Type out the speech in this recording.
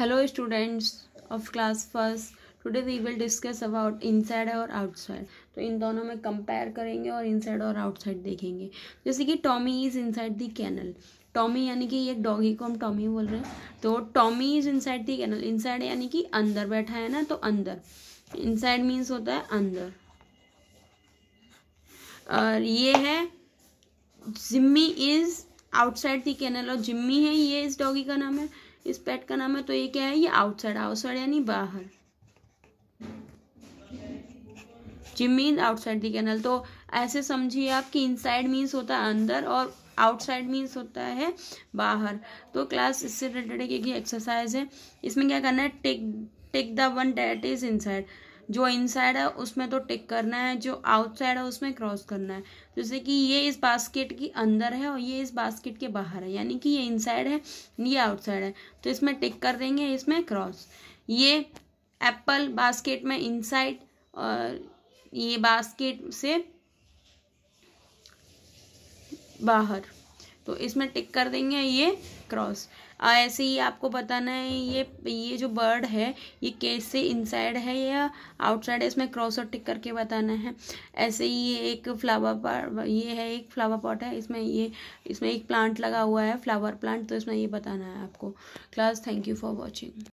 hello students of class first today we will discuss about inside और outside तो इन दोनों में कंपेयर करेंगे और इनसाइड और आउटसाइड देखेंगे जैसे कि Tommy is inside the kennel Tommy यानी कि एक डॉगी को हम टॉमी बोल रहे हैं तो Tommy is inside the kennel inside यानी कि अंदर बैठा है ना तो अंदर इनसाइड मीन्स होता है अंदर और ये है Jimmy is outside the kennel और जिम्मी है ये इस डॉगी का नाम है इस पेट का नाम है तो ये क्या है ये आउटसाइड आउटसाइड यानी बाहर मीन आउटसाइड दी कैनल तो ऐसे समझिए आप कि इनसाइड मीन्स होता है अंदर और आउटसाइड मीन्स होता है बाहर तो क्लास इससे रिलेटेड एक एक्सरसाइज है इसमें क्या करना है take take the one that is inside जो इनसाइड है उसमें तो टिक करना है जो आउटसाइड है उसमें क्रॉस करना है जैसे कि ये इस बास्केट के अंदर है और ये इस बास्केट के बाहर है यानी कि ये इनसाइड है ये आउटसाइड है तो इसमें टिक कर देंगे इसमें क्रॉस ये एप्पल बास्केट में इनसाइड और ये बास्केट से बाहर तो इसमें टिक कर देंगे ये क्रॉस ऐसे ही आपको बताना है ये ये जो बर्ड है ये कैसे इनसाइड है या आउटसाइड है इसमें क्रॉस और टिक करके बताना है ऐसे ही ये एक फ्लावर पॉट ये है एक फ्लावर पॉट है इसमें ये इसमें एक प्लांट लगा हुआ है फ्लावर प्लांट तो इसमें ये बताना है आपको class thank you for watching